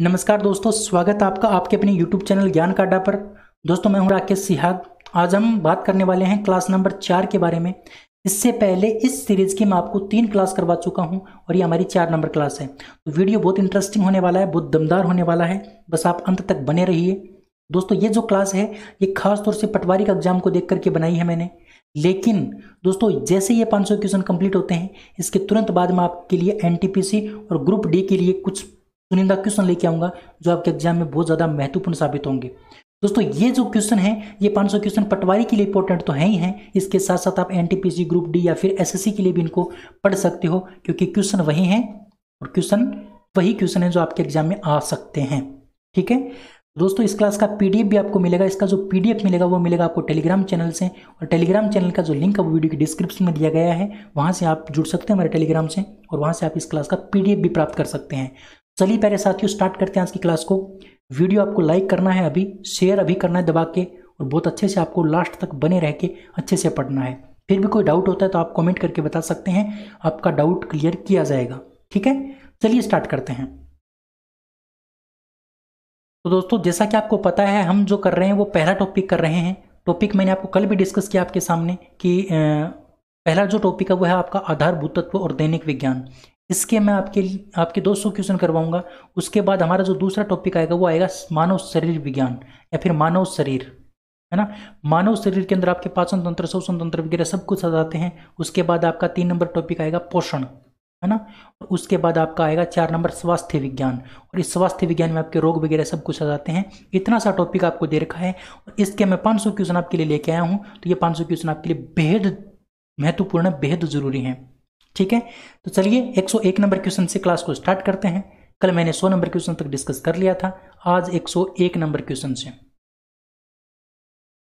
नमस्कार दोस्तों स्वागत आपका आपके अपने YouTube चैनल ज्ञान का अड्डा पर दोस्तों मैं हूं राकेश सिहाग आज हम बात करने वाले हैं क्लास नंबर चार के बारे में इससे पहले इस सीरीज की मैं आपको तीन क्लास करवा चुका हूं और ये हमारी चार नंबर क्लास है तो वीडियो बहुत इंटरेस्टिंग होने वाला है बहुत दमदार होने वाला है बस आप अंत तक बने रहिए दोस्तों ये जो क्लास है ये खास तौर से पटवारी का एग्जाम को देख करके बनाई है मैंने लेकिन दोस्तों जैसे ये 500 क्वेश्चन कंप्लीट होते हैं इसके तुरंत बाद में आपके लिए एनटीपीसी और ग्रुप डी के लिए कुछ चुनिंदा क्वेश्चन लेके आऊँगा जो आपके एग्जाम में बहुत ज़्यादा महत्वपूर्ण साबित होंगे दोस्तों ये जो क्वेश्चन है ये 500 क्वेश्चन पटवारी के लिए इंपॉर्टेंट तो है ही है इसके साथ साथ आप एनटीपीसी ग्रुप डी या फिर एसएससी के लिए भी इनको पढ़ सकते हो क्योंकि क्वेश्चन वही हैं और क्वेश्चन वही क्वेश्चन है जो आपके एग्जाम में आ सकते हैं ठीक है दोस्तों इस क्लास का पीडीएफ भी आपको मिलेगा इसका जो पीडीएफ मिलेगा वो मिलेगा आपको टेलीग्राम चैनल से और टेलीग्राम चैनल का जो लिंक है वो वीडियो के डिस्क्रिप्शन में दिया गया है वहाँ से आप जुड़ सकते हैं हमारे टेलीग्राम से और वहाँ से आप इस क्लास का पीडीएफ भी प्राप्त कर सकते हैं चलिए प्यारे साथियों स्टार्ट करते हैं आज की क्लास को वीडियो आपको लाइक करना है अभी शेयर अभी करना है दबा के और बहुत अच्छे से आपको लास्ट तक बने रह के अच्छे से पढ़ना है फिर भी कोई डाउट होता है तो आप कमेंट करके बता सकते हैं आपका डाउट क्लियर किया जाएगा ठीक है चलिए स्टार्ट करते हैं तो दोस्तों जैसा कि आपको पता है हम जो कर रहे हैं वो पहला टॉपिक कर रहे हैं टॉपिक मैंने आपको कल भी डिस्कस किया आपके सामने कि पहला जो टॉपिक है वो है आपका आधारभूत तत्व और दैनिक विज्ञान इसके मैं आपके आपके दो सौ क्वेश्चन करवाऊंगा उसके बाद हमारा जो दूसरा टॉपिक आएगा वो आएगा मानव शरीर विज्ञान या फिर मानव शरीर है ना मानव शरीर के अंदर आपके पाचन तंत्र शोषण तंत्र वगैरह सब कुछ आ जाते हैं उसके बाद आपका तीन नंबर टॉपिक आएगा पोषण है ना और उसके बाद आपका आएगा चार नंबर स्वास्थ्य विज्ञान और इस स्वास्थ्य विज्ञान में आपके रोग वगैरह सब कुछ आ जाते हैं इतना सा टॉपिक आपको दे रखा है और इसके मैं सौ क्वेश्चन आपके लिए लेके आया हूँ तो ये सौ क्वेश्चन आपके लिए बेहद महत्वपूर्ण बेहद ज़रूरी हैं ठीक है तो चलिए 101 नंबर क्वेश्चन से क्लास को स्टार्ट करते हैं कल मैंने 100 नंबर क्वेश्चन तक डिस्कस कर लिया था आज 101 नंबर क्वेश्चन से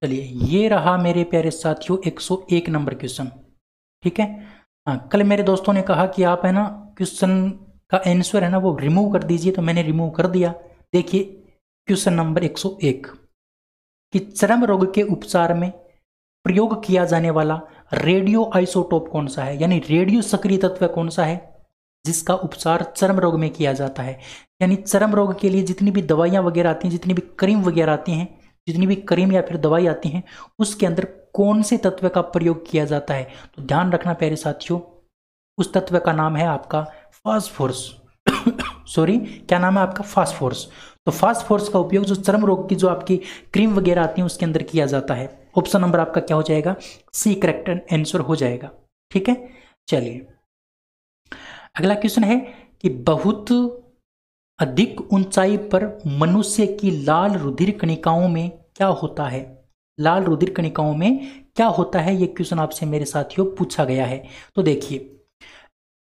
चलिए ये रहा मेरे प्यारे साथियों 101 नंबर क्वेश्चन ठीक है हाँ कल मेरे दोस्तों ने कहा कि आप है ना क्वेश्चन का आंसर है ना वो रिमूव कर दीजिए तो मैंने रिमूव कर दिया देखिए क्वेश्चन नंबर एक कि चरम रोग के उपचार में प्रयोग किया जाने वाला रेडियो आइसोटोप कौन सा है यानी रेडियो सक्रिय तत्व कौन सा है जिसका उपचार चर्म रोग में किया जाता है यानी चर्म रोग के लिए जितनी भी दवाइयाँ वगैरह आती हैं जितनी भी क्रीम वगैरह आती हैं जितनी भी क्रीम या फिर दवाई आती हैं उसके अंदर कौन से तत्व का प्रयोग किया जाता है तो ध्यान रखना प्यारे साथियों उस तत्व का नाम है आपका फास्फोर्स सॉरी क्या नाम है आपका फास्फोर्स तो फास्फोर्स का उपयोग जो चर्म रोग की जो आपकी क्रीम वगैरह आती है उसके अंदर किया जाता है ऑप्शन नंबर आपका क्या हो जाएगा सी करेक्ट आंसर हो जाएगा ठीक है चलिए अगला क्वेश्चन है कि बहुत अधिक ऊंचाई पर मनुष्य की लाल रुधिर कणिकाओं में क्या होता है लाल रुधिर कणिकाओं में क्या होता है यह क्वेश्चन आपसे मेरे साथियों पूछा गया है तो देखिए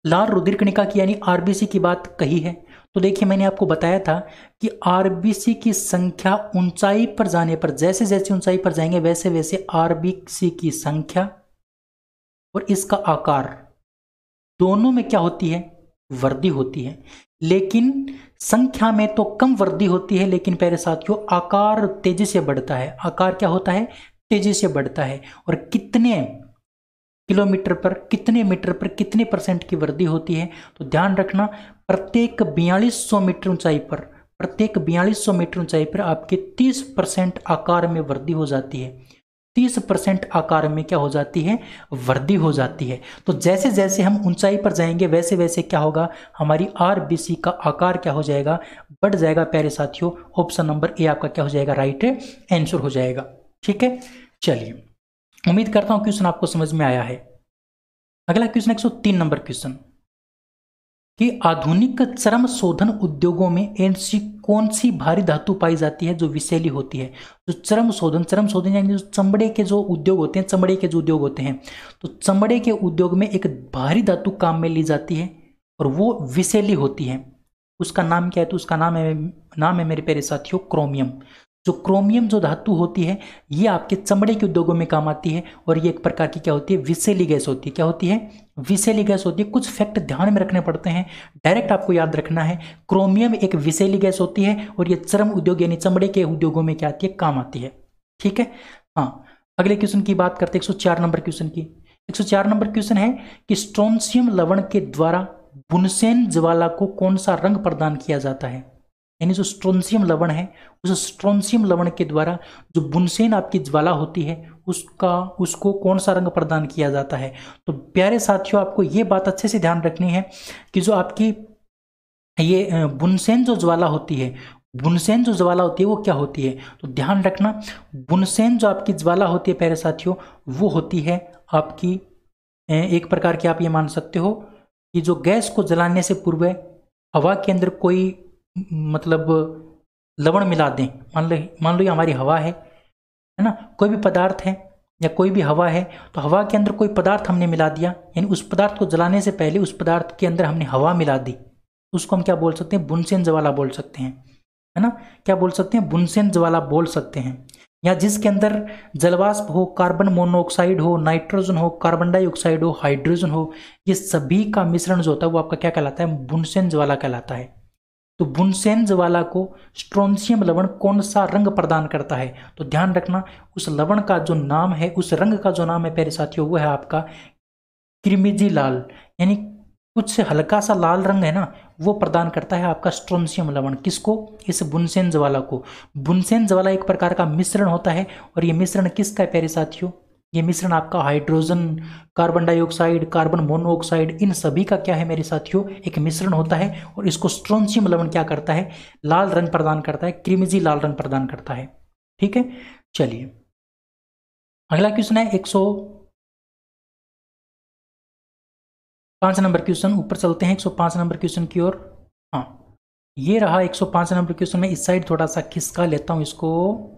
लाल रुधिर कणिका की यानी आरबीसी की बात कही है तो देखिए मैंने आपको बताया था कि आरबीसी की संख्या ऊंचाई पर जाने पर जैसे जैसे ऊंचाई पर जाएंगे वैसे वैसे आरबीसी की संख्या और इसका आकार दोनों में क्या होती है वृद्धि होती है लेकिन संख्या में तो कम वृद्धि होती है लेकिन पहले साथियों आकार तेजी से बढ़ता है आकार क्या होता है तेजी से बढ़ता है और कितने किलोमीटर पर कितने मीटर पर कितने परसेंट की वृद्धि होती है तो ध्यान रखना प्रत्येक 4200 मीटर ऊंचाई पर प्रत्येक 4200 मीटर ऊंचाई पर आपके 30 परसेंट आकार में वृद्धि हो जाती है 30 परसेंट आकार में क्या हो जाती है वृद्धि हो जाती है तो जैसे जैसे हम ऊंचाई पर जाएंगे वैसे वैसे क्या होगा हमारी आर का आकार क्या हो जाएगा बढ़ जाएगा प्यारे साथियों ऑप्शन नंबर ए आपका क्या हो जाएगा राइट आंसर हो जाएगा ठीक है चलिए उम्मीद करता हूँ क्वेश्चन आपको समझ में आया है अगला क्वेश्चन तीन नंबर क्वेश्चन कि आधुनिक चरम शोधन उद्योगों में ऐसी कौन सी भारी धातु पाई जाती है जो विषैली होती है जो चरम शोधन चरम शोधन यानी जो चमड़े के जो उद्योग होते हैं चमड़े के जो उद्योग होते हैं तो चमड़े के उद्योग में एक भारी धातु काम में ली जाती है और वो विषैली होती है उसका नाम क्या है तो उसका नाम है नाम है मेरे प्यारे साथियों क्रोमियम जो क्रोमियम जो धातु होती है ये आपके चमड़े के उद्योगों में काम आती है और ये एक प्रकार की क्या होती है विसेली गैस होती है क्या होती है विसेली गैस होती है कुछ फैक्ट ध्यान में रखने पड़ते हैं डायरेक्ट आपको याद रखना है क्रोमियम एक विसेली गैस होती है और ये चरम उद्योग यानी चमड़े के उद्योगों में क्या आती है काम आती है ठीक है हाँ अगले क्वेश्चन की बात करते हैं एक नंबर क्वेश्चन की एक नंबर क्वेश्चन है कि स्ट्रोनशियम लवण के द्वारा बुनसेन ज्वाला को कौन सा रंग प्रदान किया जाता है यानी जो स्ट्रोन्सियम लवण है उस स्ट्रोन्सियम लवण के द्वारा जो बुनसेन आपकी ज्वाला होती है उसका उसको कौन सा रंग प्रदान किया जाता है तो प्यारे साथियों आपको ये बात अच्छे से ध्यान रखनी है कि जो आपकी ये बुनसेन जो ज्वाला होती है बुनसेन जो ज्वाला होती है वो क्या होती है तो ध्यान रखना बुनसेन जो आपकी ज्वाला होती है प्यारे साथियों वो होती है आपकी एक प्रकार की आप ये मान सकते हो कि जो गैस को जलाने से पूर्व हवा के अंदर कोई मतलब लवण मिला दें मान लो मान लो ये हमारी हवा है है ना कोई भी पदार्थ है या कोई भी हवा है तो हवा के अंदर कोई पदार्थ हमने मिला दिया यानी उस पदार्थ को जलाने से पहले उस पदार्थ के अंदर हमने हवा मिला दी उसको हम क्या बोल सकते हैं बुनसेन ज्वाला बोल सकते हैं है ना क्या बोल सकते हैं बुनसेन ज्वाला बोल सकते हैं या जिसके अंदर जलवाष्प हो कार्बन मोनोऑक्साइड हो नाइट्रोजन हो कार्बन डाइऑक्साइड हो हाइड्रोजन हो ये सभी का मिश्रण जो होता है वो आपका क्या कहलाता है बुनसेन ज्वाला कहलाता है तो बुनसेन ज्वाला को स्ट्रोनशियम लवण कौन सा रंग प्रदान करता है तो ध्यान रखना उस लवण का जो नाम है उस रंग का जो नाम है पहले साथियों वो है आपका क्रिमिजी लाल यानी कुछ हल्का सा लाल रंग है ना वो प्रदान करता है आपका स्ट्रोनशियम लवण किसको इस बुनसेन ज्वाला को बुनसेन ज्वाला एक प्रकार का मिश्रण होता है और ये मिश्रण किसका है पेरे साथियों ये मिश्रण आपका hydrogen carbon dioxide carbon monoxide इन सभी का क्या है मेरे साथियों एक मिश्रण होता है और इसको स्ट्रोनशियम लवण क्या करता है लाल रंग प्रदान करता है क्रिमिजी लाल रंग प्रदान करता है ठीक है चलिए अगला क्वेश्चन है एक सौ नंबर क्वेश्चन ऊपर चलते हैं एक सौ पांच नंबर क्वेश्चन की ओर हाँ ये रहा 105 नंबर क्वेश्चन मैं इस साइड थोड़ा सा खिसका लेता हूं इसको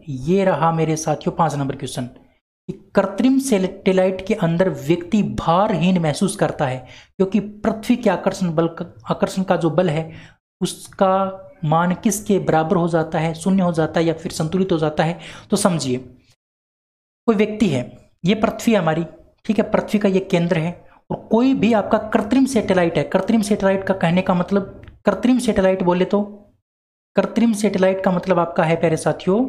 ये रहा मेरे साथियों पांच नंबर क्वेश्चन कृत्रिम सेटेलाइट के अंदर व्यक्ति भारहीन महसूस करता है क्योंकि पृथ्वी के आकर्षण बल आकर्षण का जो बल है उसका मान किसके बराबर हो जाता है शून्य हो जाता है या फिर संतुलित हो जाता है तो समझिए कोई व्यक्ति है ये पृथ्वी हमारी ठीक है पृथ्वी का ये केंद्र है और कोई भी आपका कृत्रिम सेटेलाइट है कृत्रिम सेटेलाइट का कहने का मतलब कृत्रिम सेटेलाइट बोले तो कृत्रिम सेटेलाइट का मतलब आपका है प्यारे साथियों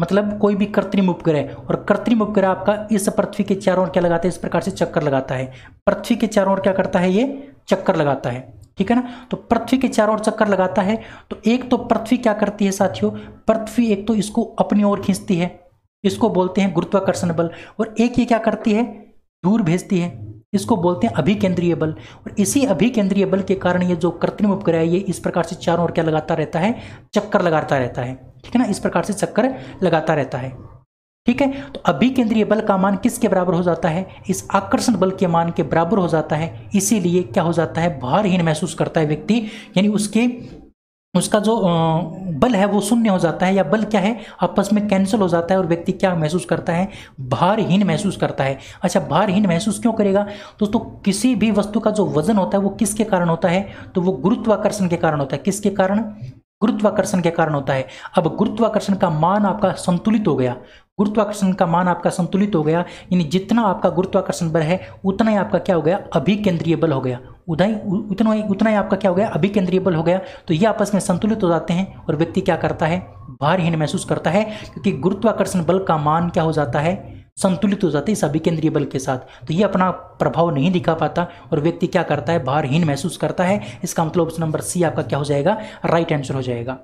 मतलब कोई भी कृत्रिम उपग्रह और कृत्रिम उपग्रह आपका इस पृथ्वी के चारों ओर क्या लगाता है इस प्रकार से चक्कर लगाता है पृथ्वी के चारों ओर क्या करता है ये चक्कर लगाता है ठीक है ना तो पृथ्वी के चारों ओर चक्कर लगाता है तो एक तो पृथ्वी क्या करती है साथियों पृथ्वी एक तो इसको अपनी ओर खींचती है इसको बोलते हैं गुरुत्वाकर्षण बल और एक ये क्या करती है दूर भेजती है इसको बोलते हैं अभिकेंद्रीय बल और इसी अभिकेंद्रीय बल के कारण ये जो कृत्रिम उपग्रह है ये इस प्रकार से चारों ओर क्या लगाता रहता है चक्कर लगाता रहता है ठीक है ना इस प्रकार से चक्कर लगाता रहता है ठीक है तो केंद्रीय बल का मान किसके बराबर हो जाता है इस आकर्षण बल के मान के बराबर हो जाता है इसीलिए क्या हो जाता है भारहीन महसूस करता है व्यक्ति यानी उसके उसका जो बल है वो शून्य हो जाता है या बल क्या है आपस में कैंसिल हो जाता है और व्यक्ति क्या महसूस करता है भारहीन महसूस करता है अच्छा भारहीन महसूस क्यों करेगा दोस्तों तो किसी भी वस्तु का जो वजन होता है वो किसके कारण होता है तो वो गुरुत्वाकर्षण के कारण होता है किसके कारण गुरुत्वाकर्षण के कारण होता है अब गुरुत्वाकर्षण का मान आपका संतुलित हो गया गुरुत्वाकर्षण का मान आपका संतुलित हो गया यानी जितना आपका गुरुत्वाकर्षण बल है उतना ही आपका क्या हो गया अभिकेंद्रीय बल हो गया ही उतना ही उतना ही आपका क्या हो गया अभिकेंद्रीय बल हो गया तो ये आपस में संतुलित हो जाते हैं और व्यक्ति क्या करता है भारहीन महसूस करता है क्योंकि गुरुत्वाकर्षण बल का मान क्या हो जाता है संतुलित हो जाते इस अभिकेंद्रीय बल के साथ तो ये अपना प्रभाव नहीं दिखा पाता और व्यक्ति क्या करता है भारहीन महसूस करता है इसका मतलब ऑप्शन नंबर सी आपका क्या हो जाएगा राइट आंसर हो जाएगा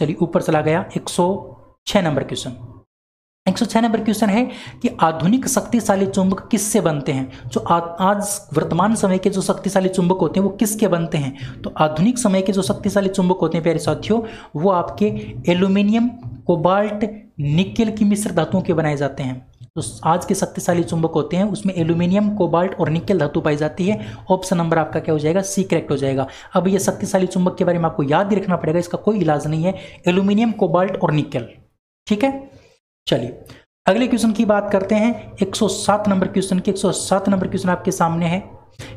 चलिए ऊपर चला गया एक नंबर क्वेश्चन एक सौ छः नंबर क्वेश्चन है कि आधुनिक शक्तिशाली चुंबक किससे बनते हैं जो आ, आज वर्तमान समय के जो शक्तिशाली चुंबक होते हैं वो किसके बनते हैं तो आधुनिक समय के जो शक्तिशाली चुंबक होते हैं प्यारे साथियों वो आपके एल्यूमिनियम कोबाल्ट निकेल की मिश्र धातुओं के बनाए जाते हैं तो आज के शक्तिशाली चुंबक होते हैं उसमें एल्यूमिनियम कोबाल्ट और निकेल धातु पाई जाती है ऑप्शन नंबर आपका क्या हो जाएगा सी करेक्ट हो जाएगा अब ये शक्तिशाली चुंबक के बारे में आपको याद ही रखना पड़ेगा इसका कोई इलाज नहीं है एल्यूमिनियम कोबाल्ट और निकेल ठीक है चलिए अगले क्वेश्चन की बात करते हैं सात नंबर क्वेश्चन की सात नंबर क्वेश्चन आपके सामने है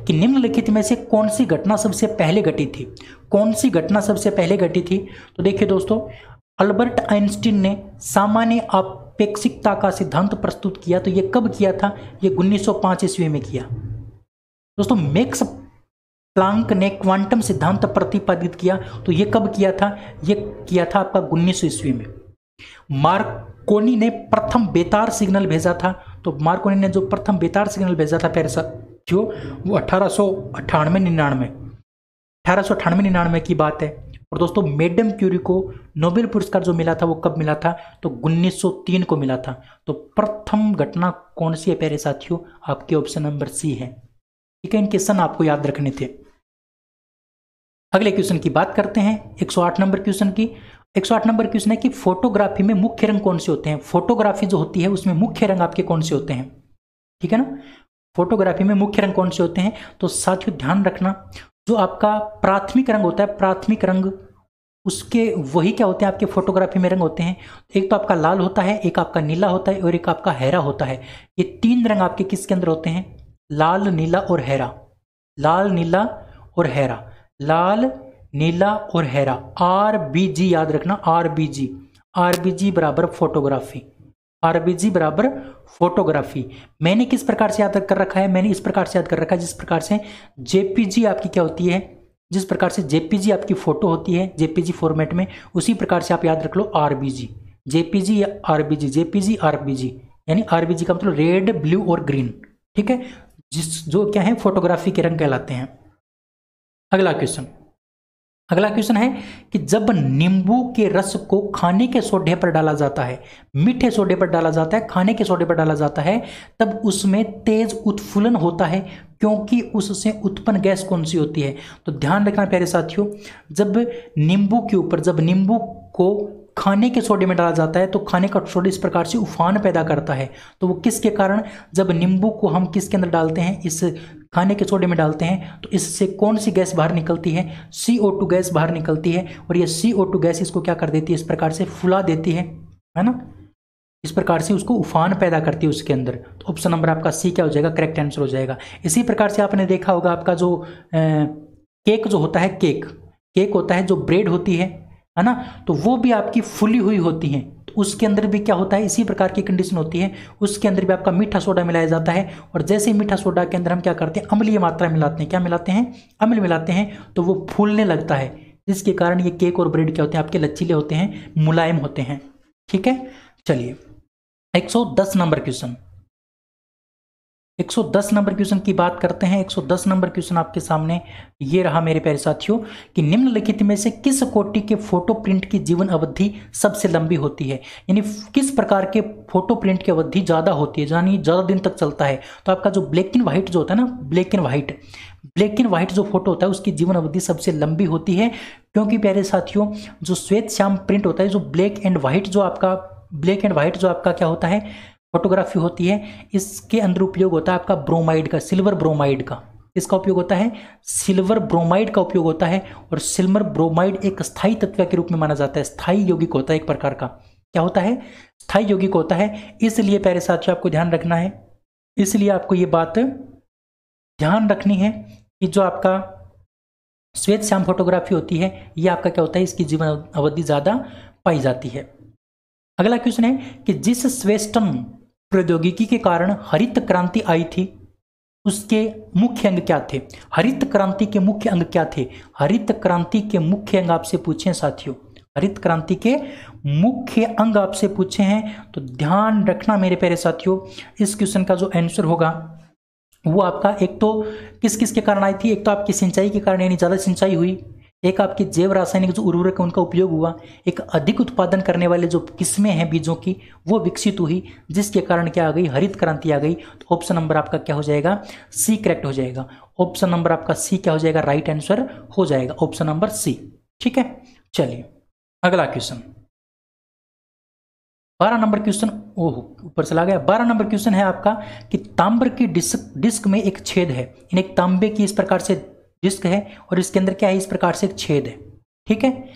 कि निम्नलिखित में से कौन सी घटना सबसे पहले घटी थी कौन सी घटना सबसे पहले घटी थी तो देखिए दोस्तों अल्बर्ट आइंस्टीन ने सामान्य अपेक्षिकता का सिद्धांत प्रस्तुत किया तो ये कब किया था ये 1905 ईस्वी में किया दोस्तों मैक्स प्लांक ने क्वांटम सिद्धांत प्रतिपादित किया तो ये कब किया था ये किया था आपका उन्नीस ईस्वी में मार्कोनी ने प्रथम बेतार सिग्नल भेजा था तो मार्कोनी ने जो प्रथम बेतार सिग्नल भेजा था पेरिस जो वो अठारह सौ अट्ठानवे निन्यानवे अठारह सौ अट्ठानवे निन्यानवे की बात है और दोस्तों मेडम क्यूरी को नोबेल पुरस्कार जो मिला था वो कब मिला था तो 1903 को मिला था तो प्रथम घटना कौन सी है प्यारे साथियों आपके ऑप्शन नंबर सी है ठीक है इन क्वेश्चन आपको याद रखने थे अगले क्वेश्चन की बात करते हैं 108 नंबर क्वेश्चन की 108 नंबर क्वेश्चन है कि फोटोग्राफी में मुख्य रंग कौन से होते हैं फोटोग्राफी जो होती है उसमें मुख्य रंग आपके कौन से होते हैं ठीक है ना फोटोग्राफी में मुख्य रंग कौन से होते हैं तो साथियों ध्यान रखना जो आपका प्राथमिक रंग होता है प्राथमिक रंग उसके वही क्या होते हैं आपके फोटोग्राफी में रंग होते हैं एक तो आपका लाल होता है एक आपका नीला होता है और एक आपका हैरा होता है ये तीन रंग आपके किसके अंदर होते हैं लाल नीला और हैरा लाल नीला और हैरा लाल नीला और हैरा आर बी जी याद रखना R B G R B G बराबर फोटोग्राफी आरबीजी बराबर फोटोग्राफी मैंने किस प्रकार से याद कर रखा है मैंने इस प्रकार से याद कर रखा है जिस प्रकार से जेपीजी आपकी क्या होती है जिस प्रकार से जेपीजी आपकी फ़ोटो होती है जेपीजी फॉर्मेट में उसी प्रकार से आप याद रख लो आरबीजी जेपीजी या आरबीजी जेपीजी आरबीजी यानी आरबीजी का मतलब रेड ब्लू और ग्रीन ठीक है जिस जो क्या है फोटोग्राफी के रंग कहलाते हैं अगला क्वेश्चन अगला क्वेश्चन है कि जब नींबू के रस को खाने के सोडे पर डाला जाता है मीठे सोडे पर डाला जाता है खाने के सोडे पर डाला जाता है तब उसमें तेज उत्फुलन होता है क्योंकि उससे उत्पन्न गैस कौन सी होती है तो ध्यान रखना प्यारे साथियों जब नींबू के ऊपर जब नींबू को खाने के सोडे में डाला जाता है तो खाने का सोडा इस प्रकार से उफान पैदा करता है तो वो किसके कारण जब नींबू को हम किसके अंदर डालते हैं इस खाने के सोडे में डालते हैं तो इससे कौन सी गैस बाहर निकलती है सी ओ टू गैस बाहर निकलती है और यह सी ओ टू गैस इसको क्या कर देती है इस प्रकार से फुला देती है है ना इस प्रकार से उसको उफान पैदा करती है उसके अंदर तो ऑप्शन नंबर आपका सी क्या हो जाएगा करेक्ट आंसर हो जाएगा इसी प्रकार से आपने देखा होगा आपका जो ए, केक जो होता है केक केक होता है जो ब्रेड होती है है ना तो वो भी आपकी फुली हुई होती हैं उसके अंदर भी क्या होता है इसी प्रकार की कंडीशन होती है उसके अंदर भी आपका मीठा सोडा मिलाया जाता है और जैसे मीठा सोडा के अंदर हम क्या करते हैं अम्लीय मात्रा मिलाते हैं क्या मिलाते हैं अम्ल मिलाते हैं तो वो फूलने लगता है जिसके कारण ये केक और ब्रेड क्या होते हैं आपके लचीले होते हैं मुलायम होते हैं ठीक है चलिए एक नंबर क्वेश्चन 110 नंबर क्वेश्चन की बात करते हैं 110 नंबर क्वेश्चन आपके सामने ये रहा मेरे प्यारे साथियों कि निम्नलिखित में से किस कोटि के फोटो प्रिंट की जीवन अवधि सबसे लंबी होती है यानी किस प्रकार के फोटो प्रिंट की अवधि ज़्यादा होती है यानी ज़्यादा दिन तक चलता है तो आपका जो ब्लैक एंड व्हाइट जो होता है ना black and white black and white जो फोटो होता है उसकी जीवन अवधि सबसे लंबी होती है क्योंकि प्यारे साथियों जो श्वेत श्याम प्रिंट होता है जो ब्लैक एंड व्हाइट जो आपका ब्लैक एंड व्हाइट जो आपका क्या होता है फोटोग्राफी होती है इसके अंदर उपयोग होता है आपका ब्रोमाइड का सिल्वर ब्रोमाइड का इसका उपयोग होता है सिल्वर ब्रोमाइड का उपयोग होता है और सिल्वर ब्रोमाइड एक स्थायी तत्व के रूप में माना जाता है स्थायी यौगिक होता है एक प्रकार का क्या होता है स्थायी यौगिक होता है इसलिए प्यारे साथियों आपको ध्यान रखना है इसलिए आपको ये बात ध्यान रखनी है कि जो आपका श्वेत श्याम फोटोग्राफी होती है ये आपका क्या होता है इसकी जीवन अवधि ज़्यादा पाई जाती है अगला क्वेश्चन है कि जिस स्वेस्टम प्रौद्योगिकी के कारण हरित क्रांति आई थी उसके मुख्य अंग क्या थे हरित क्रांति के मुख्य अंग क्या थे हरित क्रांति के मुख्य अंग आपसे पूछे साथियों हरित क्रांति के मुख्य अंग आपसे पूछे हैं तो ध्यान रखना मेरे प्यारे साथियों इस क्वेश्चन का जो आंसर होगा वो आपका एक तो किस किस के कारण आई थी एक तो आपकी सिंचाई के कारण यानी ज़्यादा सिंचाई हुई एक आपके जैव रासायनिक जो उर्वरक है उनका उपयोग हुआ एक अधिक उत्पादन करने वाले जो किस्में हैं बीजों की वो विकसित हुई जिसके कारण क्या आ गई हरित क्रांति आ गई तो ऑप्शन नंबर आपका क्या हो जाएगा सी करेक्ट हो जाएगा ऑप्शन नंबर आपका सी क्या हो जाएगा राइट आंसर हो जाएगा ऑप्शन नंबर सी ठीक है चलिए अगला क्वेश्चन बारह नंबर क्वेश्चन ओह ऊपर चला गया बारह नंबर क्वेश्चन है आपका कि तांबर की डिस्क डिस्क में एक छेद है इन एक तांबे की इस प्रकार से डिस्क है और इसके अंदर क्या है इस प्रकार से एक छेद है ठीक है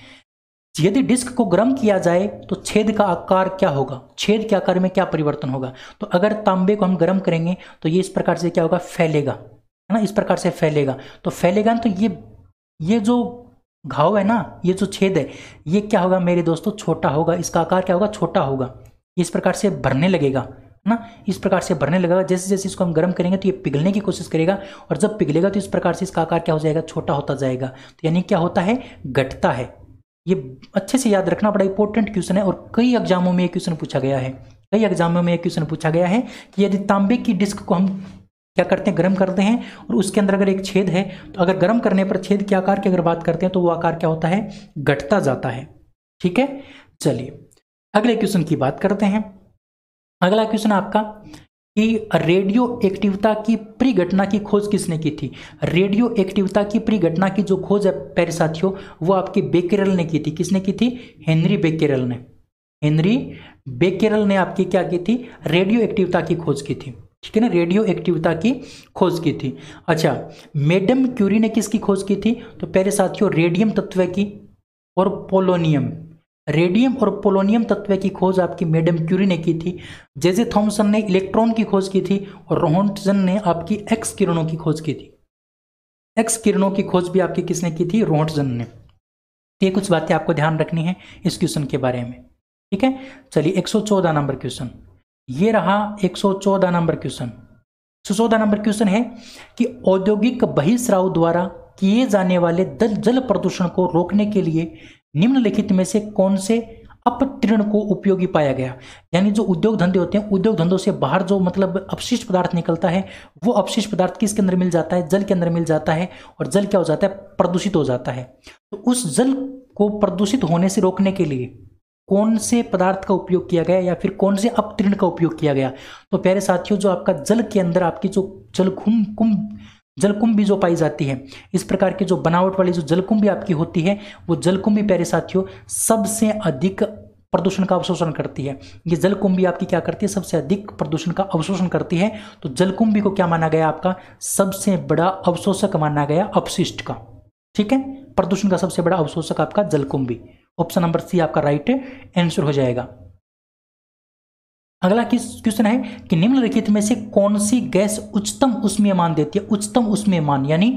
यदि डिस्क को गर्म किया जाए तो छेद का आकार क्या होगा छेद के आकार में क्या परिवर्तन होगा तो अगर तांबे को हम गर्म करेंगे तो ये इस प्रकार से क्या होगा फैलेगा है ना इस प्रकार से फैलेगा तो फैलेगा तो ये ये जो घाव है ना ये जो छेद है ये क्या होगा मेरे दोस्तों छोटा होगा इसका आकार क्या होगा छोटा होगा इस प्रकार से भरने लगेगा ना इस प्रकार से भरने लगेगा जैसे जैसे इसको हम गर्म करेंगे तो ये पिघलने की कोशिश करेगा और जब पिघलेगा तो इस प्रकार से इसका आकार क्या हो जाएगा छोटा होता जाएगा तो यानी क्या होता है घटता है ये अच्छे से याद रखना बड़ा इंपॉर्टेंट क्वेश्चन है और कई एग्जामों में ये क्वेश्चन पूछा गया है कई एग्जामों में ये क्वेश्चन पूछा गया है कि यदि तांबे की डिस्क को हम क्या करते हैं गर्म करते हैं और उसके अंदर अगर एक छेद है तो अगर गर्म करने पर छेद के आकार की अगर बात करते हैं तो वो आकार क्या होता है घटता जाता है ठीक है चलिए अगले क्वेश्चन की बात करते हैं अगला क्वेश्चन आपका कि रेडियो एक्टिवता की प्री घटना की खोज किसने की थी रेडियो एक्टिवता की प्री घटना की जो खोज है पैर साथियों वो आपके बेकेरल ने की थी किसने की थी हेनरी बेकेरल ने हेनरी बेकेरल ने आपकी क्या की थी रेडियो एक्टिवता की खोज की थी ठीक है ना रेडियो एक्टिवता की खोज की थी अच्छा मेडम क्यूरी ने किसकी खोज की थी तो पहले साथियों रेडियम तत्व की और पोलोनियम रेडियम और पोलोनियम तत्व की खोज आपकी मैडम क्यूरी ने की थी जेजे थॉमसन ने इलेक्ट्रॉन की खोज की थी और रोहनटन ने आपकी एक्स किरणों की खोज की थी एक्स किरणों की खोज भी आपकी किसने की थी रोहनटन ने ये कुछ बातें आपको ध्यान रखनी है इस क्वेश्चन के बारे में ठीक है चलिए 114 नंबर क्वेश्चन ये रहा 114 नंबर क्वेश्चन चौदह नंबर क्वेश्चन है कि औद्योगिक बहिश्राव द्वारा किए जाने वाले जल प्रदूषण को रोकने के लिए निम्नलिखित में से कौन से अपतीर्ण को उपयोगी पाया गया यानी जो उद्योग धंधे होते हैं उद्योग धंधों से बाहर जो मतलब अपशिष्ट पदार्थ निकलता है वो अपशिष्ट पदार्थ किसके अंदर मिल जाता है जल के अंदर मिल जाता है और जल क्या हो जाता है प्रदूषित हो जाता है तो उस जल को प्रदूषित होने से रोकने के लिए कौन से पदार्थ का उपयोग किया गया या फिर कौन से अपतीर्ण का उपयोग किया गया तो प्यारे साथियों जो आपका जल के अंदर आपकी जो जल कुंभ कुंभ जलकुंभी जो पाई जाती है इस प्रकार की जो बनावट वाली जो जलकुंभी आपकी होती है वो जलकुंभी प्यारे साथियों सबसे अधिक प्रदूषण का अवशोषण करती है ये जलकुंभी आपकी क्या करती है सबसे अधिक प्रदूषण का अवशोषण करती है तो जलकुंभी को क्या माना गया आपका सबसे बड़ा अवशोषक माना गया अपशिष्ट का ठीक है प्रदूषण का सबसे बड़ा अवशोषक आपका जलकुंभी ऑप्शन नंबर सी आपका राइट आंसर हो जाएगा अगला क्वेश्चन है कि निम्नलिखित में से कौन सी गैस उच्चतम उष्मीय मान देती है उच्चतम उष्मीय मान यानी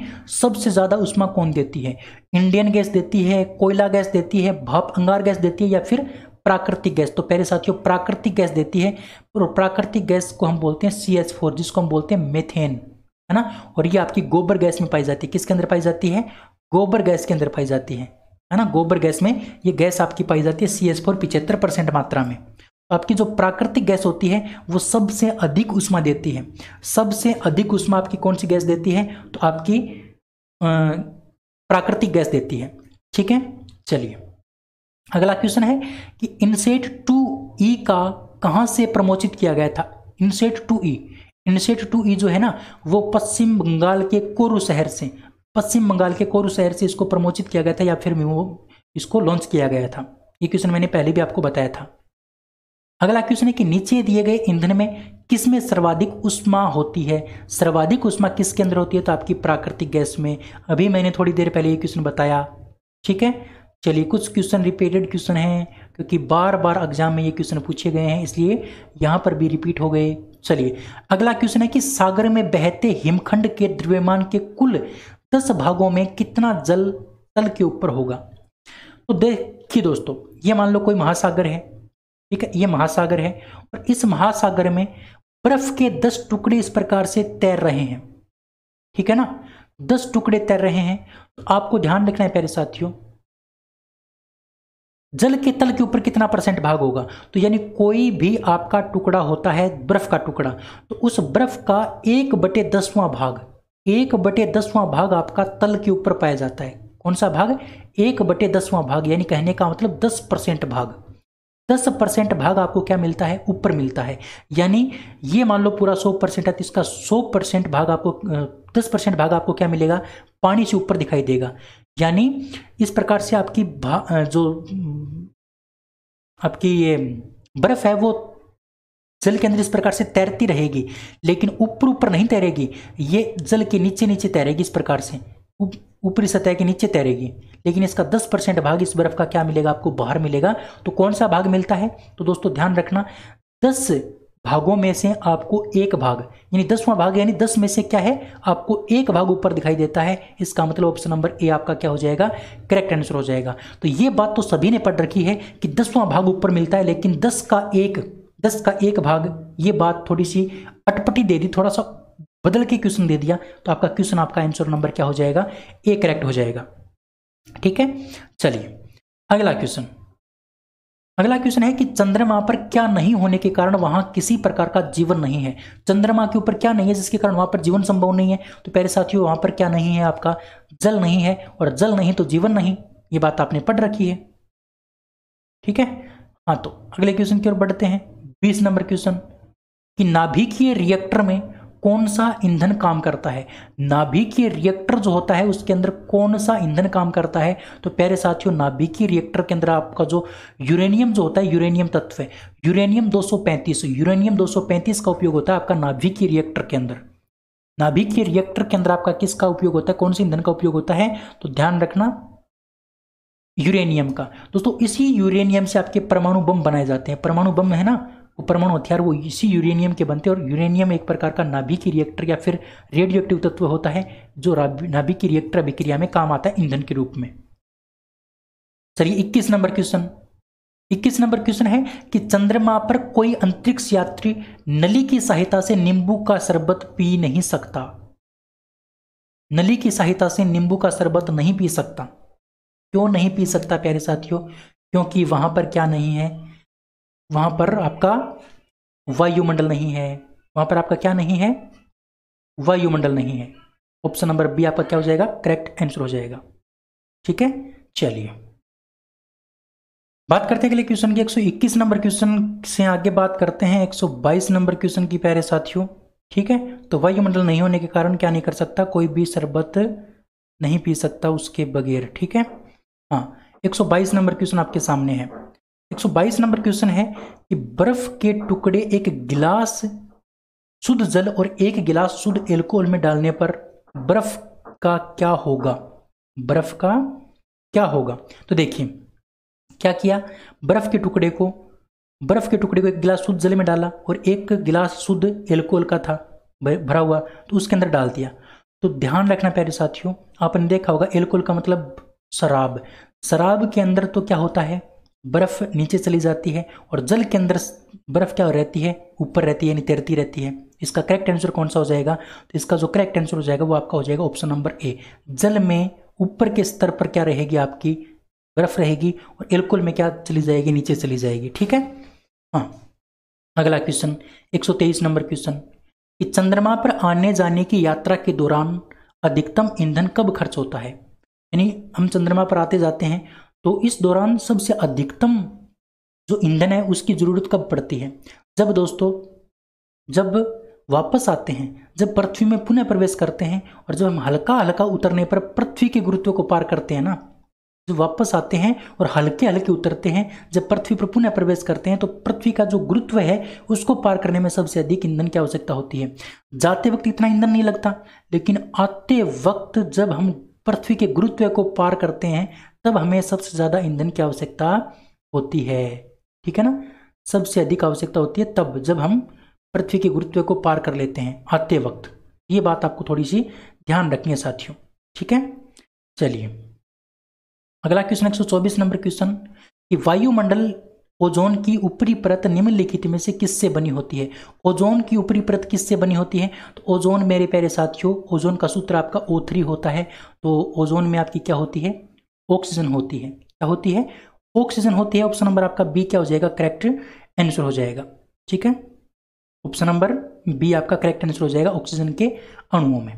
सबसे ज़्यादा उष्मा कौन देती है इंडियन गैस देती है कोयला गैस देती है भाप अंगार गैस देती है या फिर प्राकृतिक गैस तो पहले साथियों प्राकृतिक गैस देती है और प्राकृतिक गैस को हम बोलते हैं सी एच फोर जिसको हम बोलते हैं मेथेन है ना और ये आपकी गोबर गैस में पाई जाती है किसके अंदर पाई जाती है गोबर गैस के अंदर पाई जाती है है ना गोबर गैस में ये गैस आपकी पाई जाती है सी एच फोर पिचहत्तर परसेंट मात्रा में आपकी जो प्राकृतिक गैस होती है वो सबसे अधिक उष्मा देती है सबसे अधिक उष्मा आपकी कौन सी गैस देती है तो आपकी प्राकृतिक गैस देती है ठीक है चलिए अगला क्वेश्चन है कि इनसेट टू ई का कहाँ से प्रमोचित किया गया था INSAT two E INSAT two E जो है ना वो पश्चिम बंगाल के कोरू शहर से पश्चिम बंगाल के कोरू शहर से इसको प्रमोचित किया गया था या फिर वो इसको लॉन्च किया गया था ये क्वेश्चन मैंने पहले भी आपको बताया था अगला क्वेश्चन है कि नीचे दिए गए ईंधन में किसमें सर्वाधिक उष्मा होती है सर्वाधिक उष्मा किसके अंदर होती है तो आपकी प्राकृतिक गैस में अभी मैंने थोड़ी देर पहले ये क्वेश्चन बताया ठीक है चलिए कुछ क्वेश्चन रिपीटेड क्वेश्चन हैं क्योंकि बार बार एग्जाम में ये क्वेश्चन पूछे गए हैं इसलिए यहाँ पर भी रिपीट हो गए चलिए अगला क्वेश्चन है कि सागर में बहते हिमखंड के द्रव्यमान के कुल दस भागों में कितना जल तल के ऊपर होगा तो देखिए दोस्तों ये मान लो कोई महासागर है ठीक है ये महासागर है और इस महासागर में बर्फ के दस टुकड़े इस प्रकार से तैर रहे हैं ठीक है ना दस टुकड़े तैर रहे हैं तो आपको ध्यान रखना है प्यारे साथियों जल के तल के ऊपर कितना परसेंट भाग होगा तो यानी कोई भी आपका टुकड़ा होता है बर्फ का टुकड़ा तो उस बर्फ का एक बटे दसवां भाग एक बटे दसवां भाग आपका तल के ऊपर पाया जाता है कौन सा भाग एक बटे दसवां भाग यानी कहने का मतलब दस परसेंट भाग दस परसेंट भाग आपको क्या मिलता है ऊपर मिलता है यानी ये मान लो पूरा सौ परसेंट है तो इसका सौ परसेंट भाग आपको दस परसेंट भाग आपको क्या मिलेगा पानी से ऊपर दिखाई देगा यानी इस प्रकार से आपकी जो आपकी ये बर्फ है वो जल के अंदर इस प्रकार से तैरती रहेगी लेकिन ऊपर ऊपर नहीं तैरेगी ये जल के नीचे नीचे तैरेगी इस प्रकार से ऊपरी सतह के नीचे तैरेगी लेकिन इसका 10 परसेंट भाग इस बर्फ का क्या मिलेगा आपको बाहर मिलेगा तो कौन सा भाग मिलता है तो दोस्तों ध्यान रखना 10 भागों में से आपको एक भाग यानी दसवां भाग यानी 10 में से क्या है आपको एक भाग ऊपर दिखाई देता है इसका मतलब ऑप्शन नंबर ए आपका क्या हो जाएगा करेक्ट आंसर हो जाएगा तो ये बात तो सभी ने पढ़ रखी है कि दसवां भाग ऊपर मिलता है लेकिन दस का एक दस का एक भाग ये बात थोड़ी सी अटपटी दे दी थोड़ा सा बदल के क्वेश्चन दे दिया तो आपका क्वेश्चन आपका आंसर नंबर क्या हो जाएगा ए करेक्ट हो जाएगा ठीक है चलिए अगला क्वेश्चन अगला क्वेश्चन है कि चंद्रमा पर क्या नहीं होने के कारण वहां किसी प्रकार का जीवन नहीं है चंद्रमा के ऊपर क्या नहीं है जिसके कारण वहां पर जीवन संभव नहीं है तो प्यारे साथियों वहां पर क्या नहीं है आपका जल नहीं है और जल नहीं तो जीवन नहीं ये बात आपने पढ़ रखी है ठीक है हाँ तो अगले क्वेश्चन की ओर बढ़ते हैं बीस नंबर क्वेश्चन कि नाभिकीय रिएक्टर में कौन सा ईंधन काम करता है नाभिकीय रिएक्टर जो होता है उसके अंदर कौन सा ईंधन काम करता है तो प्यारे साथियों नाभिकीय रिएक्टर के अंदर आपका जो यूरेनियम जो होता है यूरेनियम तत्व है यूरेनियम 235 यूरेनियम 235 का उपयोग होता है आपका नाभिकीय रिएक्टर के अंदर नाभिकीय रिएक्टर के अंदर आपका किसका उपयोग होता है कौन से ईंधन का उपयोग होता है तो ध्यान रखना यूरेनियम का दोस्तों इसी यूरेनियम से आपके परमाणु बम बनाए जाते हैं परमाणु बम है ना परमाणु हथियार वो इसी यूरेनियम के बनते हैं और यूरेनियम एक प्रकार का नाभिक रिएक्टर या फिर रेडियो एक्टिव तत्व होता है जो नाभिक रिएक्टर अभिक्रिया में काम आता है ईंधन के रूप में चलिए इक्कीस नंबर क्वेश्चन इक्कीस नंबर क्वेश्चन है कि चंद्रमा पर कोई अंतरिक्ष यात्री नली की सहायता से नींबू का शरबत पी नहीं सकता नली की सहायता से नींबू का शरबत नहीं पी सकता क्यों नहीं पी सकता प्यारे साथियों क्योंकि वहां पर क्या नहीं है वहां पर आपका वायुमंडल नहीं है वहां पर आपका क्या नहीं है वायुमंडल नहीं है ऑप्शन नंबर बी आपका क्या हो जाएगा करेक्ट आंसर हो जाएगा ठीक है चलिए बात करते अगले क्वेश्चन की 121 नंबर क्वेश्चन से आगे बात करते हैं 122 नंबर क्वेश्चन की प्यारे साथियों ठीक है तो वायुमंडल नहीं होने के कारण क्या नहीं कर सकता कोई भी शरबत नहीं पी सकता उसके बगैर ठीक है हाँ 122 नंबर क्वेश्चन आपके सामने है 122 नंबर क्वेश्चन है कि बर्फ के टुकड़े एक गिलास शुद्ध जल और एक गिलास शुद्ध एल्कोहल में डालने पर बर्फ का क्या होगा बर्फ का क्या होगा तो देखिए क्या किया बर्फ के टुकड़े को बर्फ के टुकड़े को एक गिलास शुद्ध जल में डाला और एक गिलास शुद्ध एल्कोहल का था भरा हुआ तो उसके अंदर डाल दिया तो ध्यान रखना प्यारे साथियों आपने देखा होगा एल्कोहल का मतलब शराब शराब के अंदर तो क्या होता है बर्फ़ नीचे चली जाती है और जल के अंदर बर्फ़ क्या रहती है ऊपर रहती है यानी तैरती रहती है इसका करेक्ट आंसर कौन सा हो जाएगा तो इसका जो करेक्ट आंसर हो जाएगा वो आपका हो जाएगा ऑप्शन नंबर ए जल में ऊपर के स्तर पर क्या रहेगी आपकी बर्फ़ रहेगी और एल्कोल में क्या चली जाएगी नीचे चली जाएगी ठीक है हाँ अगला क्वेश्चन 123 नंबर क्वेश्चन कि चंद्रमा पर आने जाने की यात्रा के दौरान अधिकतम ईंधन कब खर्च होता है यानी हम चंद्रमा पर आते जाते हैं तो इस दौरान सबसे अधिकतम जो ईंधन है उसकी ज़रूरत कब पड़ती है जब दोस्तों जब वापस आते हैं जब पृथ्वी में पुनः प्रवेश करते हैं और जब हम हल्का हल्का उतरने पर पृथ्वी के गुरुत्व को पार करते हैं ना जो वापस आते हैं और हल्के हल्के उतरते हैं जब पृथ्वी पर पुनः प्रवेश करते हैं तो पृथ्वी का जो गुरुत्व है उसको पार करने में सबसे अधिक ईंधन की आवश्यकता होती है जाते वक्त इतना ईंधन नहीं लगता लेकिन आते वक्त जब हम पृथ्वी के गुरुत्व को पार करते हैं तब हमें सबसे ज़्यादा ईंधन की आवश्यकता होती है ठीक है ना सबसे अधिक आवश्यकता होती है तब जब हम पृथ्वी के गुरुत्व को पार कर लेते हैं आते वक्त ये बात आपको थोड़ी सी ध्यान रखनी है साथियों ठीक है चलिए अगला क्वेश्चन चौबीस नंबर क्वेश्चन कि वायुमंडल ओजोन की ऊपरी परत निम्नलिखित में से किससे बनी होती है ओजोन की ऊपरी परत किससे बनी होती है तो ओजोन मेरे प्यारे साथियों ओजोन का सूत्र आपका ओ होता है तो ओजोन में आपकी क्या होती है ऑक्सीजन होती है क्या होती है ऑक्सीजन होती है ऑप्शन नंबर आपका बी क्या हो जाएगा करेक्ट आंसर हो जाएगा ठीक है ऑप्शन नंबर बी आपका करेक्ट आंसर हो जाएगा ऑक्सीजन के अणुओं में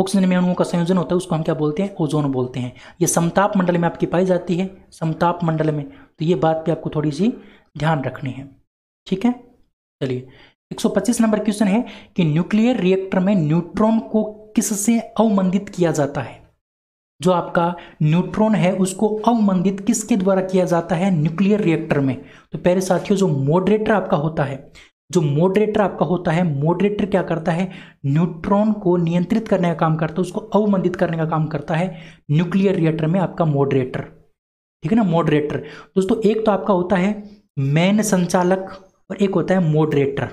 ऑक्सीजन में अणुओं का संयोजन होता है उसको हम क्या बोलते हैं ओजोन बोलते हैं ये समताप मंडल में आपकी पाई जाती है समताप मंडल में तो ये बात भी आपको थोड़ी सी ध्यान रखनी है ठीक है चलिए 125 नंबर क्वेश्चन है कि न्यूक्लियर रिएक्टर में न्यूट्रॉन को किससे अवमंदित किया जाता है जो आपका न्यूट्रॉन है उसको अवमंदित किसके द्वारा किया जाता है न्यूक्लियर रिएक्टर में तो पहले साथियों जो मॉडरेटर आपका होता है जो मॉडरेटर आपका होता है मॉडरेटर क्या करता है न्यूट्रॉन को नियंत्रित करने का काम करता है उसको अवमंदित करने का काम करता है न्यूक्लियर रिएक्टर में आपका मॉडरेटर ठीक है ना मॉडरेटर दोस्तों एक तो आपका होता है मैन संचालक और एक होता है मॉडरेटर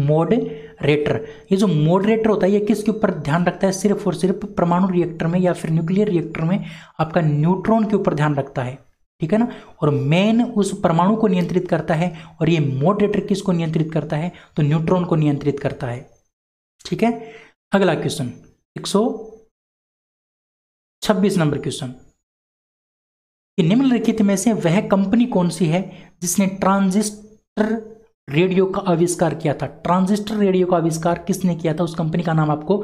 मोडरेटर ये जो मोडरेटर होता है ये किसके ऊपर ध्यान रखता है सिर्फ और सिर्फ परमाणु रिएक्टर में या फिर न्यूक्लियर रिएक्टर में आपका न्यूट्रॉन के ऊपर ध्यान रखता है ठीक है ना और मेन उस परमाणु को नियंत्रित करता है और ये मोडरेटर किसको नियंत्रित करता है तो न्यूट्रॉन को नियंत्रित करता है ठीक है अगला क्वेश्चन एक सौ छब्बीस नंबर क्वेश्चन निम्नलिखित में से वह कंपनी कौन सी है जिसने ट्रांजिस्टर रेडियो का आविष्कार किया था ट्रांजिस्टर रेडियो का आविष्कार किसने किया था उस कंपनी का नाम आपको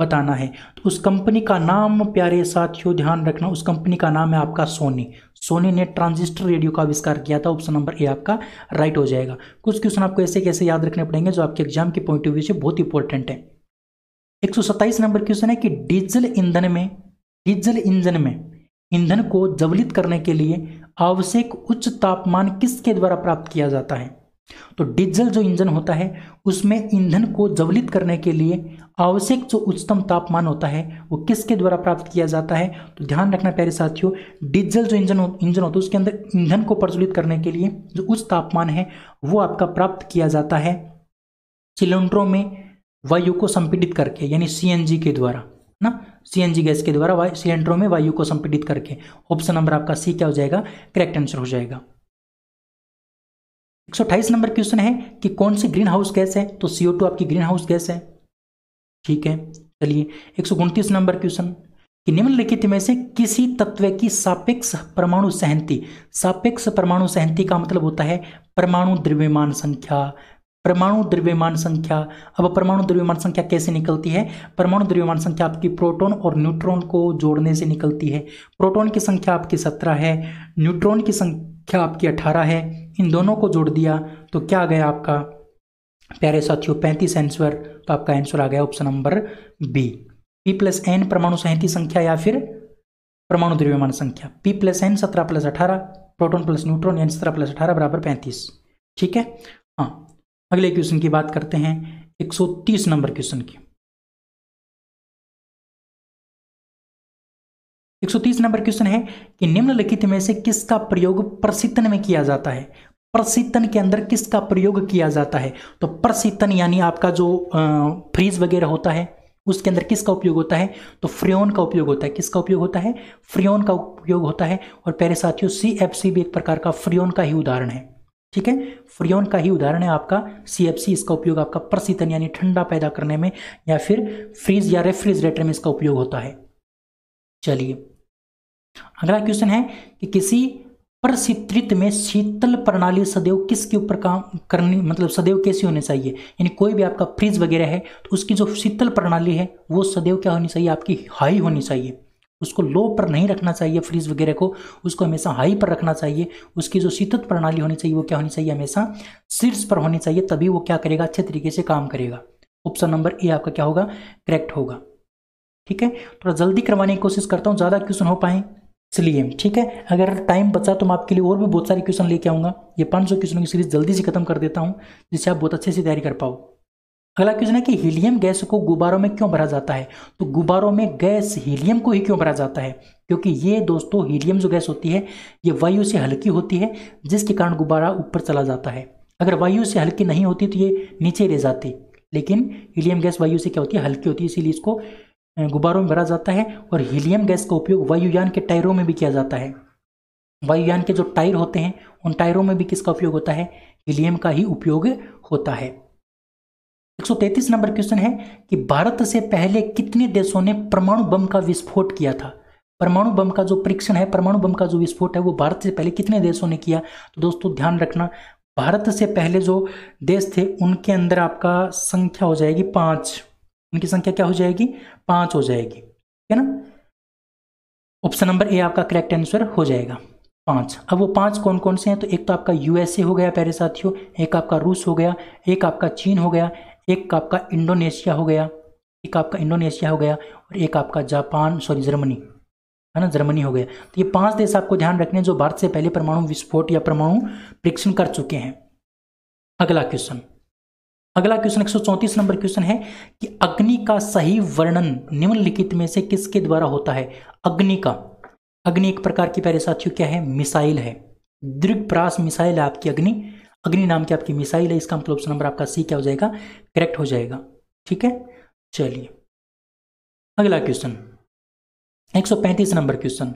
बताना है तो उस कंपनी का नाम प्यारे साथियों ध्यान रखना उस कंपनी का नाम है आपका सोनी सोनी ने ट्रांजिस्टर रेडियो का आविष्कार किया था ऑप्शन नंबर ए आपका राइट हो जाएगा कुछ क्वेश्चन आपको ऐसे कैसे याद रखने पड़ेंगे जो आपके एग्जाम के पॉइंट ऑफ व्यू से बहुत इंपॉर्टेंट है एक नंबर क्वेश्चन है कि डीजल ईंधन में डीजल इंजन में ईंधन को जवलित करने के लिए आवश्यक उच्च तापमान किसके द्वारा प्राप्त किया जाता है तो डीजल जो इंजन होता है उसमें ईंधन को ज्वलित करने के लिए आवश्यक जो उच्चतम तापमान होता है वो किसके द्वारा प्राप्त किया जाता है तो ध्यान रखना प्यारे साथियों डीजल जो इंजन इंजन होता है उसके अंदर ईंधन को प्रज्वलित करने के लिए जो उच्च तापमान है वो आपका प्राप्त किया जाता है सिलेंडरों में वायु को संपीड़ित करके यानी सी के द्वारा ना सी गैस के द्वारा सिलेंडरों में वायु को संपीड़ित करके ऑप्शन नंबर आपका सी क्या हो जाएगा करेक्ट आंसर हो जाएगा एक नंबर क्वेश्चन है कि कौन सी ग्रीन हाउस गैस है तो सीओ टू आपकी ग्रीन हाउस गैस है ठीक है चलिए एक नंबर क्वेश्चन कि निम्नलिखित में से किसी तत्व की सापेक्ष परमाणु सहनति सापेक्ष परमाणु सहनति का मतलब होता है परमाणु द्रव्यमान संख्या परमाणु द्रव्यमान संख्या अब परमाणु द्रव्यमान संख्या कैसे निकलती है परमाणु द्रव्यमान संख्या आपकी प्रोटॉन और न्यूट्रॉन को जोड़ने से निकलती है प्रोटॉन की संख्या आपकी सत्रह है न्यूट्रॉन की संख्या आपकी अठारह है इन दोनों को जोड़ दिया तो क्या आ गया आपका प्यारे साथियों पैंतीस आंसर तो आपका आंसर आ गया option number B P plus N परमाणु संहिति संख्या या फिर परमाणु द्रव्यमान संख्या पी प्लस एन सत्रह प्लस अठारह प्रोटोन प्लस न्यूट्रॉन एन सत्रह प्लस अठारह बराबर पैंतीस ठीक है हाँ अगले क्वेश्चन की बात करते हैं 130 नंबर क्वेश्चन की 130 नंबर क्वेश्चन है कि निम्नलिखित में से किसका प्रयोग प्रसितन में किया जाता है प्रशीतन के अंदर किसका प्रयोग किया जाता है तो प्रशीतन यानी आपका जो फ्रीज वगैरह होता है उसके अंदर किसका उपयोग होता है तो फ्रियोन का उपयोग होता है किसका उपयोग होता है फ्रियोन का उपयोग होता है और पहले साथियों सी एफ सी भी एक प्रकार का फ्रियोन का ही उदाहरण है ठीक है फ्रियोन का ही उदाहरण है आपका सी एफ सी इसका उपयोग आपका प्रशीतन यानी ठंडा पैदा करने में या फिर फ्रीज या रेफ्रिजरेटर में इसका उपयोग होता है चलिए अगला क्वेश्चन है कि किसी शीतृत्व में शीतल प्रणाली सदैव किसके ऊपर काम करनी मतलब सदैव कैसी होनी चाहिए यानी कोई भी आपका फ्रिज वगैरह है तो उसकी जो शीतल प्रणाली है वो सदैव क्या होनी चाहिए आपकी हाई होनी चाहिए उसको लो पर नहीं रखना चाहिए फ्रिज वगैरह को उसको हमेशा हाई पर रखना चाहिए उसकी जो शीतल प्रणाली होनी चाहिए वो क्या होनी चाहिए हमेशा शीर्ष पर होनी चाहिए तभी वो क्या करेगा अच्छे तरीके से काम करेगा ऑप्शन नंबर ए आपका क्या होगा करेक्ट होगा ठीक है थोड़ा जल्दी करवाने की कोशिश करता हूँ ज़्यादा क्वेश्चन हो पाए इसलिए ठीक है अगर टाइम बचा तो मैं आपके लिए और भी बहुत सारे क्वेश्चन लेके आऊँगा ये पाँच सौ क्वेश्चनों की सीरीज जल्दी से खत्म कर देता हूँ जिससे आप बहुत अच्छे से तैयारी कर पाओ अगला क्वेश्चन है कि हीलियम गैस को गुब्बारों में क्यों भरा जाता है तो गुब्बारों में गैस हीलियम को ही क्यों भरा जाता है क्योंकि ये दोस्तों हीलियम जो गैस होती है ये वायु से हल्की होती है जिसके कारण गुब्बारा ऊपर चला जाता है अगर वायु से हल्की नहीं होती तो ये नीचे रह जाती लेकिन हीलियम गैस वायु से क्या होती है हल्की होती है इसीलिए इसको गुब्बारों में भरा जाता है और हीलियम गैस का उपयोग वायुयान के टायरों में भी किया जाता है वायुयान के जो टायर होते हैं उन टायरों में भी किसका उपयोग होता है हीलियम का ही उपयोग होता है 133 नंबर क्वेश्चन है कि भारत से पहले कितने देशों ने परमाणु बम का विस्फोट किया था परमाणु बम का जो परीक्षण है परमाणु बम का जो विस्फोट है वो भारत से पहले कितने देशों ने किया तो दोस्तों ध्यान रखना भारत से पहले जो देश थे उनके अंदर आपका संख्या हो जाएगी पाँच उनकी संख्या क्या हो जाएगी पांच हो जाएगी ठीक है ना ऑप्शन नंबर ए आपका करेक्ट आंसर हो जाएगा पांच अब वो पांच कौन कौन से हैं तो एक तो आपका यूएसए हो गया पहले साथियों एक आपका रूस हो गया एक आपका चीन हो गया एक आपका इंडोनेशिया हो गया एक आपका इंडोनेशिया हो गया और एक आपका जापान सॉरी जर्मनी है ना जर्मनी हो गया तो ये पांच देश आपको ध्यान रखने जो भारत से पहले परमाणु विस्फोट या परमाणु परीक्षण कर चुके हैं अगला क्वेश्चन अगला क्वेश्चन एक नंबर क्वेश्चन है कि अग्नि का सही वर्णन निम्नलिखित में से किसके द्वारा होता है अग्नि का अग्नि एक प्रकार की प्यारे साथियों क्या है मिसाइल है दीर्घ प्रास मिसाइल है आपकी अग्नि अग्नि नाम की आपकी मिसाइल है इसका मतलब ऑप्शन नंबर आपका सी क्या हो जाएगा करेक्ट हो जाएगा ठीक है चलिए अगला क्वेश्चन एक नंबर क्वेश्चन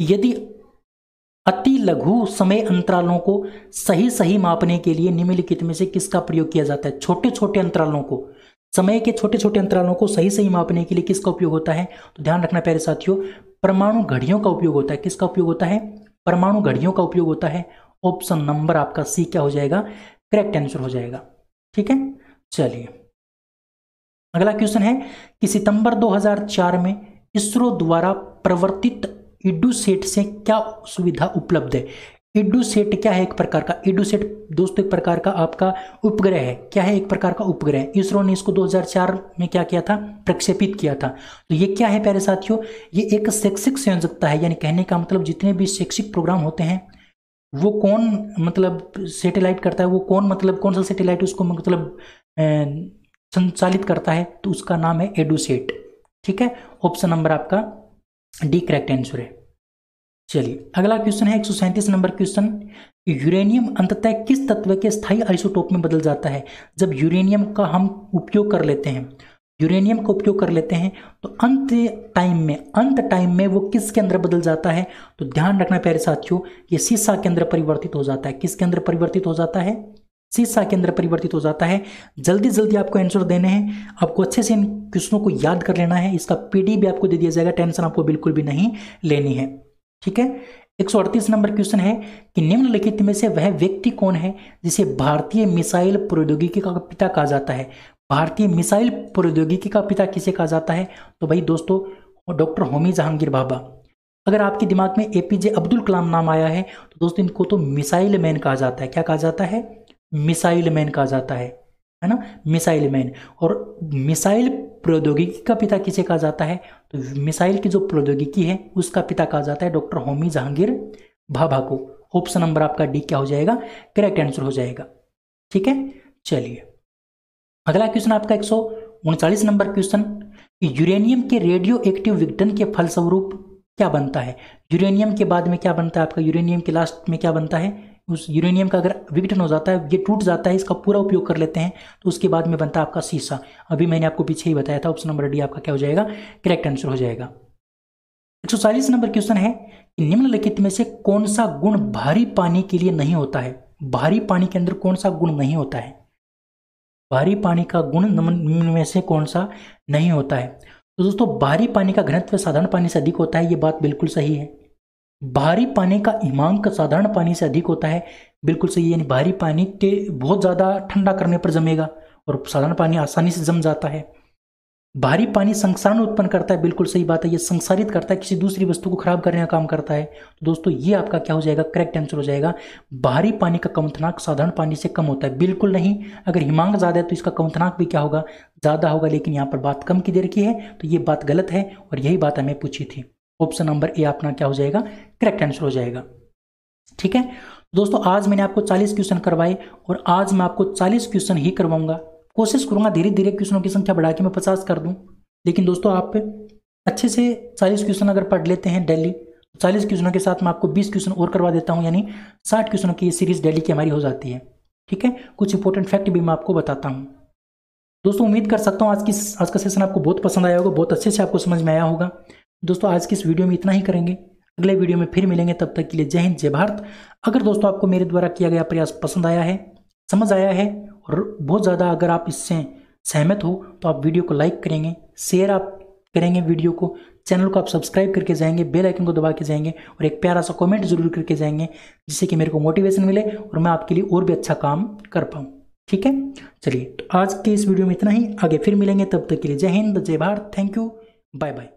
यदि अति लघु समय अंतरालों को सही सही मापने के लिए निम्नलिखित में से किसका प्रयोग किया जाता है छोटे छोटे अंतरालों को समय के छोटे छोटे अंतरालों को सही सही मापने के लिए किसका उपयोग होता है तो ध्यान रखना प्यारे साथियों परमाणु घड़ियों का उपयोग होता है किसका उपयोग होता है परमाणु घड़ियों का उपयोग होता है ऑप्शन नंबर आपका सी क्या हो जाएगा करेक्ट आंसर हो जाएगा ठीक है चलिए अगला क्वेश्चन है कि सितंबर 2004 में इसरो द्वारा प्रवर्तित सेट से क्या सुविधा उपलब्ध है सेट क्या है एक प्रकार का सेट दोस्तों एक प्रकार का आपका उपग्रह है क्या है एक प्रकार का उपग्रह इसरो ने इसको 2004 में क्या किया था प्रक्षेपित किया था तो ये क्या है प्यारे साथियों ये एक शैक्षिक संयोजकता है यानी कहने का मतलब जितने भी शैक्षिक प्रोग्राम होते हैं वो कौन मतलब सेटेलाइट करता है वो कौन मतलब कौन सा सेटेलाइट उसको मतलब संचालित करता है तो उसका नाम है एडूसेट ठीक है ऑप्शन नंबर आपका डी करेक्ट आंसर है चलिए अगला क्वेश्चन है एक नंबर क्वेश्चन यूरेनियम अंततः किस तत्व के स्थायी आइसोटोप में बदल जाता है जब यूरेनियम का हम उपयोग कर लेते हैं यूरेनियम का उपयोग कर लेते हैं तो अंत टाइम में अंत टाइम में वो किस के अंदर बदल जाता है तो ध्यान रखना प्यारे साथियों ये सीसा के अंदर परिवर्तित हो जाता है किसके अंदर परिवर्तित हो जाता है शीर्षा के अंदर परिवर्तित हो जाता है जल्दी जल्दी आपको आंसर देने हैं आपको अच्छे से इन क्वेश्चनों को याद कर लेना है इसका पीडी भी आपको दे दिया जाएगा टेंशन आपको बिल्कुल भी नहीं लेनी है ठीक है एक नंबर क्वेश्चन है कि निम्नलिखित में से वह व्यक्ति कौन है जिसे भारतीय मिसाइल प्रौद्योगिकी का पिता कहा जाता है भारतीय मिसाइल प्रौद्योगिकी का पिता किसे कहा जाता है तो भाई दोस्तों डॉक्टर होमी जहांगीर बाबा अगर आपके दिमाग में एपीजे अब्दुल कलाम नाम आया है तो दोस्तों इनको तो मिसाइल मैन कहा जाता है क्या कहा जाता है मिसाइल मैन कहा जाता है है ना मिसाइल मैन और मिसाइल प्रौद्योगिकी का पिता किसे कहा जाता है तो मिसाइल की जो प्रौद्योगिकी है उसका पिता कहा जाता है डॉक्टर होमी जहांगीर भाभा को ऑप्शन नंबर आपका डी क्या हो जाएगा करेक्ट आंसर हो जाएगा ठीक है चलिए अगला क्वेश्चन आपका एक नंबर क्वेश्चन यूरेनियम के रेडियो एक्टिव विघटन के फलस्वरूप क्या बनता है यूरेनियम के बाद में क्या बनता है आपका यूरेनियम के लास्ट में क्या बनता है उस यूरेनियम का अगर विघटन हो जाता है ये टूट जाता है इसका पूरा उपयोग कर लेते हैं तो उसके बाद में बनता है आपका शीशा अभी मैंने आपको पीछे ही बताया था ऑप्शन नंबर डी आपका क्या हो जाएगा करेक्ट आंसर हो जाएगा एक नंबर क्वेश्चन है कि निम्नलिखित में से कौन सा गुण भारी पानी के लिए नहीं होता है भारी पानी के अंदर कौन सा गुण नहीं होता है भारी पानी का गुण निम्न में से कौन सा नहीं होता है तो दोस्तों भारी पानी का घनत्व साधारण पानी से अधिक होता है ये बात बिल्कुल सही है भारी पानी का इमांक साधारण पानी से अधिक होता है बिल्कुल सही यानी भारी पानी के बहुत ज़्यादा ठंडा करने पर जमेगा और साधारण पानी आसानी से जम जाता है भारी पानी संसारण उत्पन्न करता है बिल्कुल सही बात है ये संसारित करता है किसी दूसरी वस्तु को खराब करने का काम करता है तो दोस्तों ये आपका क्या हो जाएगा करेक्ट आंसर हो जाएगा भारी पानी का कमथनाक साधारण पानी से कम होता है बिल्कुल नहीं अगर हिमांग ज़्यादा है तो इसका कमथनाक भी क्या होगा ज़्यादा होगा लेकिन यहाँ पर बात कम की देर की है तो ये बात गलत है और यही बात हमें पूछी थी ऑप्शन नंबर ए अपना क्या हो जाएगा करेक्ट आंसर हो जाएगा ठीक है दोस्तों आज मैंने आपको 40 क्वेश्चन करवाए और आज मैं आपको 40 क्वेश्चन ही करवाऊंगा कोशिश करूंगा धीरे धीरे क्वेश्चनों की संख्या बढ़ा के मैं पचास कर दूं लेकिन दोस्तों आप अच्छे से चालीस क्वेश्चन अगर पढ़ लेते हैं डेली तो चालीस क्वेश्चनों के साथ मैं आपको बीस क्वेश्चन और करवा देता हूँ यानी साठ क्वेश्चनों की ये सीरीज डेली की हमारी हो जाती है ठीक है कुछ इंपॉर्टेंट फैक्ट भी मैं आपको बताता हूँ दोस्तों उम्मीद कर सकता हूँ आज की आज का सेशन आपको बहुत पसंद आया होगा बहुत अच्छे से आपको समझ में आया होगा दोस्तों आज की इस वीडियो में इतना ही करेंगे अगले वीडियो में फिर मिलेंगे तब तक के लिए जय हिंद जय भारत अगर दोस्तों आपको मेरे द्वारा किया गया प्रयास पसंद आया है समझ आया है और बहुत ज़्यादा अगर आप इससे सहमत हो तो आप वीडियो को लाइक करेंगे शेयर आप करेंगे वीडियो को चैनल को आप सब्सक्राइब करके जाएंगे बेल आइकन को दबा के जाएंगे और एक प्यारा सा कमेंट जरूर करके जाएंगे जिससे कि मेरे को मोटिवेशन मिले और मैं आपके लिए और भी अच्छा काम कर पाऊँ ठीक है चलिए तो आज के इस वीडियो में इतना ही आगे फिर मिलेंगे तब तक के लिए जय हिंद जय भारत थैंक यू बाय बाय